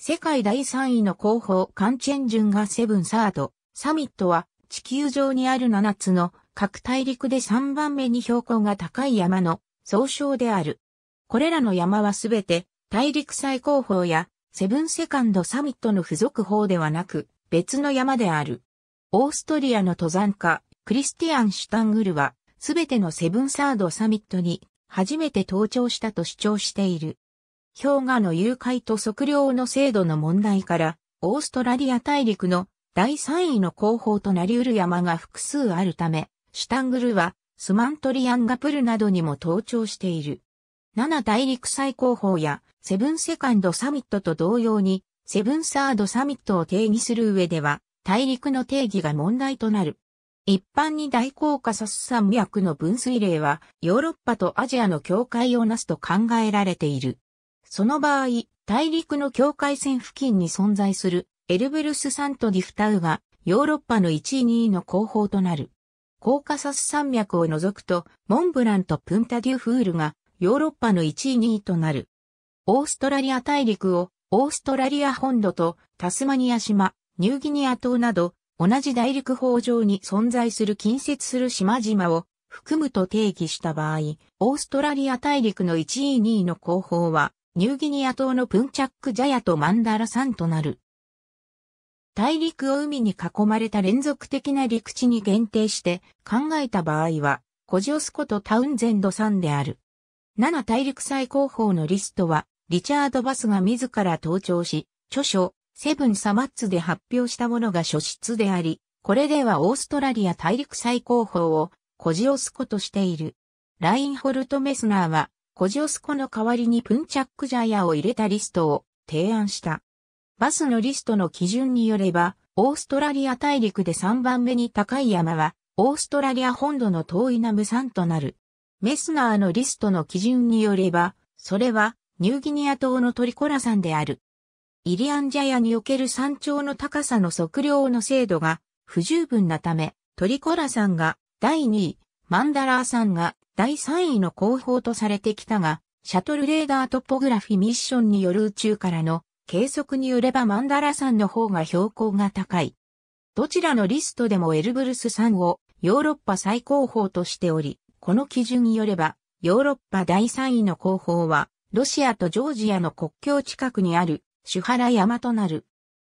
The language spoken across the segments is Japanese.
世界第3位の広報カンチェンジュンがセブンサード、サミットは地球上にある7つの各大陸で3番目に標高が高い山の総称である。これらの山はすべて大陸最高峰やセブンセカンドサミットの付属法ではなく別の山である。オーストリアの登山家クリスティアン・シュタングルはすべてのセブンサードサミットに初めて登頂したと主張している。氷河の融解と測量の精度の問題から、オーストラリア大陸の第3位の後方となりうる山が複数あるため、シュタングルはスマントリアンガプルなどにも登頂している。7大陸最高峰やセブンセカンドサミットと同様に、セブンサードサミットを定義する上では、大陸の定義が問題となる。一般に大高カサス山脈の分水嶺は、ヨーロッパとアジアの境界をなすと考えられている。その場合、大陸の境界線付近に存在するエルブルス山とディフタウがヨーロッパの1位2位の後方となる。コーカサス山脈を除くと、モンブランとプンタデュフールがヨーロッパの1位2位となる。オーストラリア大陸をオーストラリア本土とタスマニア島、ニューギニア島など同じ大陸法上に存在する近接する島々を含むと定義した場合、オーストラリア大陸の1位2位の後方はニューギニア島のプンチャックジャヤとマンダラ山となる。大陸を海に囲まれた連続的な陸地に限定して考えた場合は、コジオスコとタウンゼンド山である。7大陸最高峰のリストは、リチャード・バスが自ら登頂し、著書、セブン・サマッツで発表したものが初出であり、これではオーストラリア大陸最高峰をコジオスコとしている。ラインホルト・メスナーは、コジオスコの代わりにプンチャックジャイアを入れたリストを提案した。バスのリストの基準によれば、オーストラリア大陸で3番目に高い山は、オーストラリア本土の遠いナム山となる。メスナーのリストの基準によれば、それは、ニューギニア島のトリコラ山である。イリアンジャヤにおける山頂の高さの測量の精度が不十分なため、トリコラ山が第2位、マンダラー山が第3位の後方とされてきたが、シャトルレーダートポグラフィミッションによる宇宙からの計測によればマンダラ山の方が標高が高い。どちらのリストでもエルブルス山をヨーロッパ最高峰としており、この基準によれば、ヨーロッパ第3位の後方は、ロシアとジョージアの国境近くにある、シュハラ山となる。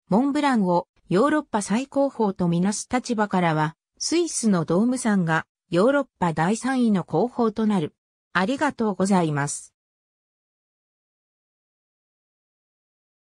モンブランをヨーロッパ最高峰とみなす立場からは、スイスのドーム山がヨーロッパ第3位の広報となる。ありがとうございます。